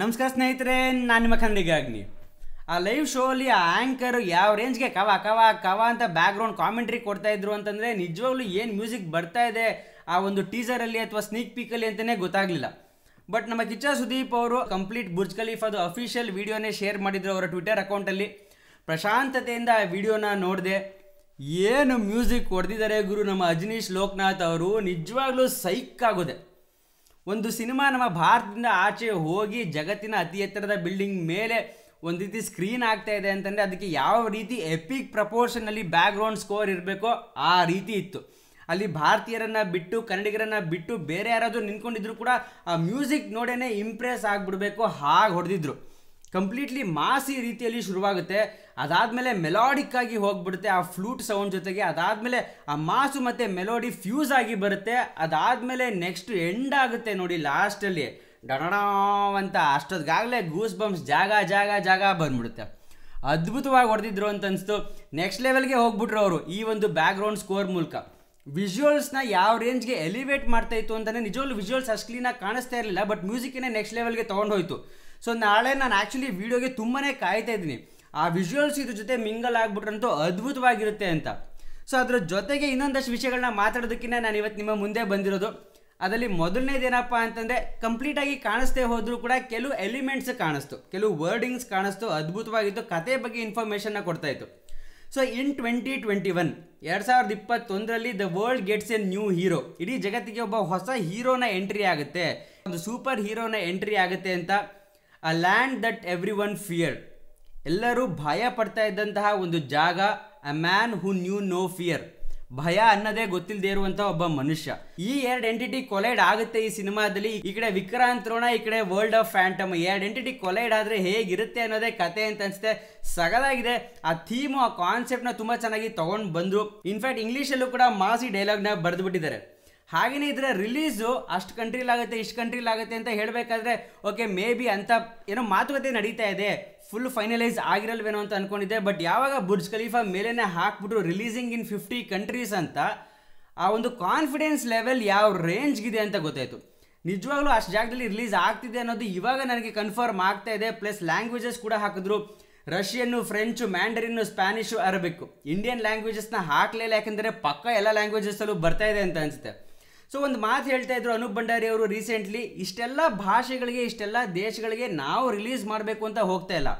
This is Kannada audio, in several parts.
ನಮಸ್ಕಾರ ಸ್ನೇಹಿತರೆ ನಾನು ನಿಮ್ಮ ಖಂಡಿಗಾಗ್ನಿ ಆ ಲೈವ್ ಶೋಲಿ ಆ ಆ್ಯಂಕರ್ ಯಾವ ರೇಂಜ್ಗೆ ಕವ ಕವ ಕವ ಅಂತ ಬ್ಯಾಕ್ಗ್ರೌಂಡ್ ಕಾಮೆಂಟ್ರಿ ಕೊಡ್ತಾ ಇದ್ರು ಅಂತಂದರೆ ನಿಜವಾಗ್ಲೂ ಏನು ಮ್ಯೂಸಿಕ್ ಬರ್ತಾ ಇದೆ ಆ ಒಂದು ಟೀಸರಲ್ಲಿ ಅಥವಾ ಸ್ನೀಕ್ ಪೀಕಲ್ಲಿ ಅಂತಲೇ ಗೊತ್ತಾಗಲಿಲ್ಲ ಬಟ್ ನಮ್ಮ ಕಿಚ್ಚ ಸುದೀಪ್ ಅವರು ಕಂಪ್ಲೀಟ್ ಬುರ್ಜ್ ಖಲೀಫ್ ಅದು ಅಫಿಷಿಯಲ್ ವಿಡಿಯೋನೇ ಶೇರ್ ಮಾಡಿದ್ರು ಅವರ ಟ್ವಿಟರ್ ಅಕೌಂಟಲ್ಲಿ ಪ್ರಶಾಂತತೆಯಿಂದ ಆ ವಿಡಿಯೋನ ನೋಡಿದೆ ಏನು ಮ್ಯೂಸಿಕ್ ಹೊಡೆದಿದ್ದಾರೆ ಗುರು ನಮ್ಮ ಅಜನೀಶ್ ಲೋಕನಾಥ್ ಅವರು ನಿಜವಾಗ್ಲೂ ಸೈಕ್ ಆಗೋದೆ ಒಂದು ಸಿನಿಮಾ ನಮ್ಮ ಭಾರತದಿಂದ ಆಚೆ ಹೋಗಿ ಜಗತ್ತಿನ ಅತಿ ಎತ್ತರದ ಬಿಲ್ಡಿಂಗ್ ಮೇಲೆ ಒಂದು ರೀತಿ ಸ್ಕ್ರೀನ್ ಆಗ್ತಾ ಇದೆ ಅಂತಂದರೆ ಅದಕ್ಕೆ ಯಾವ ರೀತಿ ಎಪಿಕ್ ಪ್ರಪೋರ್ಷನಲ್ಲಿ ಬ್ಯಾಕ್ಗ್ರೌಂಡ್ ಸ್ಕೋರ್ ಇರಬೇಕೋ ಆ ರೀತಿ ಇತ್ತು ಅಲ್ಲಿ ಭಾರತೀಯರನ್ನು ಬಿಟ್ಟು ಕನ್ನಡಿಗರನ್ನು ಬಿಟ್ಟು ಬೇರೆ ಯಾರಾದರೂ ನಿಂತ್ಕೊಂಡಿದ್ರು ಕೂಡ ಆ ಮ್ಯೂಸಿಕ್ ನೋಡೇ ಇಂಪ್ರೆಸ್ ಆಗಿಬಿಡಬೇಕು ಹಾಗೆ ಹೊಡೆದಿದ್ರು ಕಂಪ್ಲೀಟ್ಲಿ ಮಾಸಿ ರೀತಿಯಲ್ಲಿ ಶುರುವಾಗುತ್ತೆ ಅದಾದಮೇಲೆ ಆಗಿ ಹೋಗ್ಬಿಡುತ್ತೆ ಆ ಫ್ಲೂಟ್ ಸೌಂಡ್ ಜೊತೆಗೆ ಅದಾದಮೇಲೆ ಆ ಮಾಸು ಮತ್ತು ಮೆಲೋಡಿ ಫ್ಯೂಸ್ ಆಗಿ ಬರುತ್ತೆ ಅದಾದಮೇಲೆ ನೆಕ್ಸ್ಟ್ ಎಂಡ್ ಆಗುತ್ತೆ ನೋಡಿ ಲಾಸ್ಟಲ್ಲಿ ಡಡಡಾ ಅಂತ ಅಷ್ಟೊತ್ತಿಗಾಗಲೇ ಗೂಸ್ ಬಂಪ್ಸ್ ಜಾಗ ಜಾಗ ಜಾಗ ಬಂದ್ಬಿಡುತ್ತೆ ಅದ್ಭುತವಾಗಿ ಹೊಡೆದಿದ್ರು ಅಂತ ಅನಿಸ್ತು ನೆಕ್ಸ್ಟ್ ಲೆವೆಲ್ಗೆ ಹೋಗ್ಬಿಟ್ರು ಅವರು ಈ ಒಂದು ಬ್ಯಾಕ್ಗ್ರೌಂಡ್ ಸ್ಕೋರ್ ಮೂಲಕ ವಿಜುವಲ್ಸ್ನ ಯಾವ ರೇಂಜ್ಗೆ ಎಲಿವೇಟ್ ಮಾಡ್ತಾ ಇತ್ತು ಅಂತಲೇ ನಿಜವಲ್ಲೂ ವಿಜುವಲ್ಸ್ ಅಷ್ಟು ಕ್ಲೀನಾಗಿ ಕಾಣಿಸ್ತಾ ಇರಲಿಲ್ಲ ಬಟ್ ಮ್ಯೂಸಿಕ್ನೇ ನೆಕ್ಸ್ಟ್ ಲೆವೆಲ್ಗೆ ತೊಗೊಂಡೋಯ್ತು ಸೊ ನಾಳೆ ನಾನು ಆ್ಯಕ್ಚುಲಿ ವೀಡಿಯೋಗೆ ತುಂಬಾ ಕಾಯ್ತಾ ಇದ್ದೀನಿ ಆ ವಿಜುವಲ್ಸ್ ಇದ್ರ ಜೊತೆ ಮಿಂಗಲ್ ಆಗ್ಬಿಟ್ರಂತೂ ಅದ್ಭುತವಾಗಿರುತ್ತೆ ಅಂತ ಸೊ ಅದ್ರ ಜೊತೆಗೆ ಇನ್ನೊಂದಷ್ಟು ವಿಷಯಗಳನ್ನ ಮಾತಾಡೋದಕ್ಕಿಂತ ನಾನು ಇವತ್ತು ನಿಮ್ಮ ಮುಂದೆ ಬಂದಿರೋದು ಅದರಲ್ಲಿ ಮೊದಲನೇದೇನಪ್ಪ ಅಂತಂದರೆ ಕಂಪ್ಲೀಟಾಗಿ ಕಾಣಿಸ್ತೇ ಹೋದರೂ ಕೂಡ ಕೆಲವು ಎಲಿಮೆಂಟ್ಸ್ ಕಾಣಿಸ್ತು ಕೆಲವು ವರ್ಡಿಂಗ್ಸ್ ಕಾಣಿಸ್ತು ಅದ್ಭುತವಾಗಿತ್ತು ಕತೆ ಬಗ್ಗೆ ಇನ್ಫಾರ್ಮೇಷನ್ನ ಕೊಡ್ತಾಯಿತ್ತು so in twenty twenty one ಎರಡು ಸಾವಿರದ ಇಪ್ಪತ್ತೊಂದರಲ್ಲಿ the world gets a new hero ಇಡೀ ಜಗತ್ತಿಗೆ ಒಬ್ಬ ಹೊಸ ಹೀರೋನ ಎಂಟ್ರಿ ಆಗುತ್ತೆ ಒಂದು ಸೂಪರ್ ಹೀರೋನ ಎಂಟ್ರಿ ಆಗುತ್ತೆ ಅಂತ a land that everyone fear ಎಲ್ಲರೂ ಭಯ ಪಡ್ತಾ ಇದ್ದಂತಹ ಒಂದು ಜಾಗ a man who knew no fear ಭಯ ಅನ್ನೋದೇ ಗೊತ್ತಿಲ್ಲದೆ ಇರುವಂತ ಒಬ್ಬ ಮನುಷ್ಯ ಈ ಎರಡು ಎಂಟಿಟಿ ಕೊಲೈಡ್ ಆಗುತ್ತೆ ಈ ಸಿನಿಮಾದಲ್ಲಿ ಈ ಕಡೆ ವಿಕ್ರಾಂತ್ ರೋಣ ಈ ಕಡೆ ವರ್ಲ್ಡ್ ಆಫ್ ಫ್ಯಾಂಟಮ್ ಎರಡು ಎಂಟಿಟಿ ಕೊಲೈಡ್ ಆದ್ರೆ ಹೇಗಿರುತ್ತೆ ಅನ್ನೋದೇ ಕತೆ ಅಂತ ಅನ್ಸುತ್ತೆ ಸಗಲಾಗಿದೆ ಆ ಥೀಮು ಆ ಕಾನ್ಸೆಪ್ಟ್ ನ ತುಂಬಾ ಚೆನ್ನಾಗಿ ತಗೊಂಡ್ ಬಂದ್ರು ಇನ್ಫ್ಯಾಕ್ಟ್ ಇಂಗ್ಲೀಷಲ್ಲೂ ಕೂಡ ಮಾಸಿ ಡೈಲಾಗ್ ನ ಬರೆದ್ಬಿಟ್ಟಿದ್ದಾರೆ ಹಾಗೆಯೇ ಇದರ ರಿಲೀಸು ಅಷ್ಟು ಕಂಟ್ರಿಲಾಗುತ್ತೆ ಇಷ್ಟು ಕಂಟ್ರಿಲಾಗುತ್ತೆ ಅಂತ ಹೇಳಬೇಕಾದ್ರೆ ಓಕೆ ಮೇ ಬಿ ಅಂತ ಏನೋ ಮಾತುಕತೆ ನಡೀತಾ ಇದೆ ಫುಲ್ ಫೈನಲೈಸ್ ಆಗಿರಲ್ವೇನೋ ಅಂತ ಅಂದ್ಕೊಂಡಿದ್ದೆ ಬಟ್ ಯಾವಾಗ ಬುರ್ಜ್ ಖಲೀಫಾ ಮೇಲೇ ಹಾಕ್ಬಿಟ್ಟು ರಿಲೀಸಿಂಗ್ ಇನ್ ಫಿಫ್ಟಿ ಕಂಟ್ರೀಸ್ ಅಂತ ಆ ಒಂದು ಕಾನ್ಫಿಡೆನ್ಸ್ ಲೆವೆಲ್ ಯಾವ ರೇಂಜ್ಗಿದೆ ಅಂತ ಗೊತ್ತಾಯಿತು ನಿಜವಾಗ್ಲೂ ಅಷ್ಟು ಜಾಗದಲ್ಲಿ ರಿಲೀಸ್ ಆಗ್ತಿದೆ ಅನ್ನೋದು ಇವಾಗ ನನಗೆ ಕನ್ಫರ್ಮ್ ಆಗ್ತಾ ಇದೆ ಪ್ಲಸ್ ಲ್ಯಾಂಗ್ವೇಜಸ್ ಕೂಡ ಹಾಕಿದ್ರು ರಷ್ಯನ್ನು ಫ್ರೆಂಚು ಮ್ಯಾಂಡರಿನ್ನು ಸ್ಪ್ಯಾನಿಷು ಅರಬಿಕ್ಕು ಇಂಡಿಯನ್ ಲ್ಯಾಂಗ್ವೇಜಸ್ನ ಹಾಕಲಿಲ್ಲ ಯಾಕೆಂದರೆ ಪಕ್ಕ ಎಲ್ಲ ಲ್ಯಾಂಗ್ವೇಜಸ್ಸಲ್ಲೂ ಬರ್ತಾ ಇದೆ ಅಂತ ಅನಿಸುತ್ತೆ ಸೊ ಒಂದು ಮಾತು ಹೇಳ್ತಾ ಇದ್ರು ಅನೂಪ್ ಭಂಡಾರಿ ಅವರು ರೀಸೆಂಟ್ಲಿ ಇಷ್ಟೆಲ್ಲ ಭಾಷೆಗಳಿಗೆ ಇಷ್ಟೆಲ್ಲ ದೇಶಗಳಿಗೆ ನಾವು ರಿಲೀಸ್ ಮಾಡಬೇಕು ಅಂತ ಹೋಗ್ತಾ ಇಲ್ಲ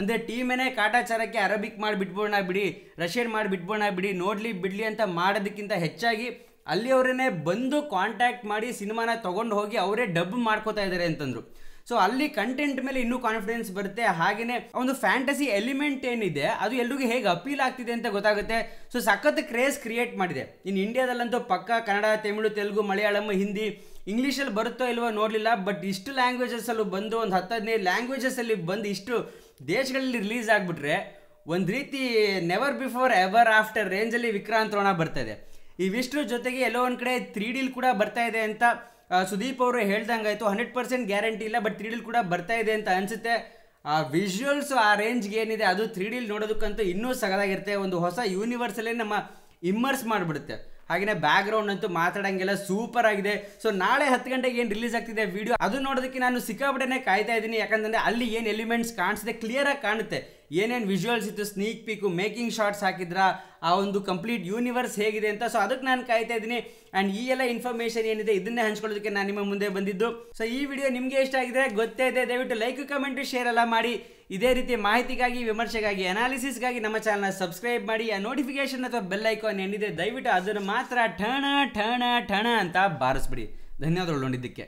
ಅಂದರೆ ಟೀಮೇನೆ ಕಾಟಾಚಾರಕ್ಕೆ ಅರೇಬಿಕ್ ಮಾಡಿ ಬಿಟ್ಬೋಣ ಬಿಡಿ ರಷ್ಯನ್ ಮಾಡಿ ಬಿಟ್ಬೋಣ ಬಿಡಿ ನೋಡಲಿ ಬಿಡಲಿ ಅಂತ ಮಾಡೋದಕ್ಕಿಂತ ಹೆಚ್ಚಾಗಿ ಅಲ್ಲಿ ಅವರೇನೆ ಬಂದು ಕಾಂಟ್ಯಾಕ್ಟ್ ಮಾಡಿ ಸಿನಿಮಾನ ತೊಗೊಂಡು ಹೋಗಿ ಅವರೇ ಡಬ್ ಮಾಡ್ಕೋತಾ ಇದ್ದಾರೆ ಅಂತಂದರು ಸೊ ಅಲ್ಲಿ ಕಂಟೆಂಟ್ ಮೇಲೆ ಇನ್ನೂ ಕಾನ್ಫಿಡೆನ್ಸ್ ಬರುತ್ತೆ ಹಾಗೆಯೇ ಒಂದು ಫ್ಯಾಂಟಸಿ ಎಲಿಮೆಂಟ್ ಏನಿದೆ ಅದು ಎಲ್ರಿಗೂ ಹೇಗೆ ಅಪೀಲ್ ಆಗ್ತಿದೆ ಅಂತ ಗೊತ್ತಾಗುತ್ತೆ ಸೊ ಸಖತ್ ಕ್ರೇಸ್ ಕ್ರಿಯೇಟ್ ಮಾಡಿದೆ ಇನ್ನು ಇಂಡಿಯಾದಲ್ಲಂತೂ ಪಕ್ಕ ಕನ್ನಡ ತಮಿಳು ತೆಲುಗು ಮಲಯಾಳಂ ಹಿಂದಿ ಇಂಗ್ಲೀಷಲ್ಲಿ ಬರುತ್ತೋ ಇಲ್ವೋ ನೋಡಲಿಲ್ಲ ಬಟ್ ಇಷ್ಟು ಲ್ಯಾಂಗ್ವೇಜಸಲ್ಲೂ ಬಂದು ಒಂದು ಹತ್ತು ಹದಿನೈದು ಲ್ಯಾಂಗ್ವೇಜಸ್ಸಲ್ಲಿ ಬಂದು ಇಷ್ಟು ದೇಶಗಳಲ್ಲಿ ರಿಲೀಸ್ ಆಗಿಬಿಟ್ರೆ ಒಂದು ರೀತಿ ನೆವರ್ ಬಿಫೋರ್ ಎವರ್ ಆಫ್ಟರ್ ರೇಂಜಲ್ಲಿ ವಿಕ್ರಾಂತ್ ರೋಣ ಬರ್ತಾ ಇದೆ ಇವಿಷ್ಟರ ಜೊತೆಗೆ ಎಲ್ಲೋ ಒಂದು ಕಡೆ ತ್ರೀ ಡಿಲ್ ಕೂಡ ಬರ್ತಾ ಇದೆ ಅಂತ ಸುದೀಪ್ ಅವರು ಆಯಿತು ಹಂಡ್ರೆಡ್ ಪರ್ಸೆಂಟ್ ಗ್ಯಾರಂಟಿ ಇಲ್ಲ ಬಟ್ ತ್ರೀ ಡಿಲ್ ಕೂಡ ಬರ್ತಾ ಇದೆ ಅಂತ ಅನಿಸುತ್ತೆ ಆ ವಿಜುವಲ್ಸ್ ಆ ರೇಂಜ್ಗೆ ಏನಿದೆ ಅದು ತ್ರೀ ಡಿಲ್ ನೋಡೋದಕ್ಕಂತೂ ಇನ್ನೂ ಸಗದಾಗಿರುತ್ತೆ ಒಂದು ಹೊಸ ಯೂನಿವರ್ಸಲ್ಲೇ ನಮ್ಮ ಇಮ್ಮರ್ಸ್ ಮಾಡಿಬಿಡುತ್ತೆ ಹಾಗೆಯೇ ಬ್ಯಾಕ್ ಗ್ರೌಂಡ್ ಅಂತೂ ಮಾತಾಡಂಗಿಲ್ಲ ಸೂಪರ್ ಆಗಿದೆ ಸೊ ನಾಳೆ ಹತ್ತು ಗಂಟೆಗೆ ಏನು ರಿಲೀಸ್ ಆಗ್ತಿದೆ ವಿಡಿಯೋ ಅದು ನೋಡೋದಕ್ಕೆ ನಾನು ಸಿಕ್ಕಾಪಟ್ಟೆನೇ ಕಾಯ್ತಾ ಇದ್ದೀನಿ ಯಾಕಂದರೆ ಅಲ್ಲಿ ಏನು ಎಲಿಮೆಂಟ್ಸ್ ಕಾಣಿಸಿದೆ ಕ್ಲಿಯರಾಗಿ ಕಾಣುತ್ತೆ ಏನೇನು ವಿಜುವಲ್ಸ್ ಇತ್ತು ಸ್ನೀಕ್ ಪೀಕು ಮೇಕಿಂಗ್ ಶಾರ್ಟ್ಸ್ ಹಾಕಿದ್ರ ಆ ಒಂದು ಕಂಪ್ಲೀಟ್ ಯೂನಿವರ್ಸ್ ಹೇಗಿದೆ ಅಂತ ಸೊ ಅದಕ್ಕೆ ನಾನು ಕಾಯ್ತಾ ಇದ್ದೀನಿ ಆ್ಯಂಡ್ ಈ ಎಲ್ಲ ಇನ್ಫಾರ್ಮೇಷನ್ ಏನಿದೆ ಇದನ್ನೇ ಹಂಚ್ಕೊಳ್ಳೋದಕ್ಕೆ ನಾನು ನಿಮ್ಮ ಮುಂದೆ ಬಂದಿದ್ದು ಸೊ ಈ ವಿಡಿಯೋ ನಿಮಗೆ ಇಷ್ಟ ಆಗಿದೆ ಗೊತ್ತೇ ಇದೆ ದಯವಿಟ್ಟು ಲೈಕ್ ಕಮೆಂಟ್ ಶೇರ್ ಎಲ್ಲ ಮಾಡಿ ಇದೇ ರೀತಿ ಮಾಹಿತಿಗಾಗಿ ವಿಮರ್ಶೆಗಾಗಿ ಅನಾಲಿಸಿಸ್ಗಾಗಿ ನಮ್ಮ ಚಾನಲ್ನ ಸಬ್ಸ್ಕ್ರೈಬ್ ಮಾಡಿ ಆ ನೋಟಿಫಿಕೇಶನ್ ಅಥವಾ ಬೆಲ್ ಐಕಾನ್ ಏನಿದೆ ದಯವಿಟ್ಟು ಅದನ್ನು ಮಾತ್ರ ಠಣ ಠಣ ಠಣ ಅಂತ ಬಾರಿಸ್ಬಿಡಿ ಧನ್ಯವಾದಗಳು ನೋಡಿದ್ದಕ್ಕೆ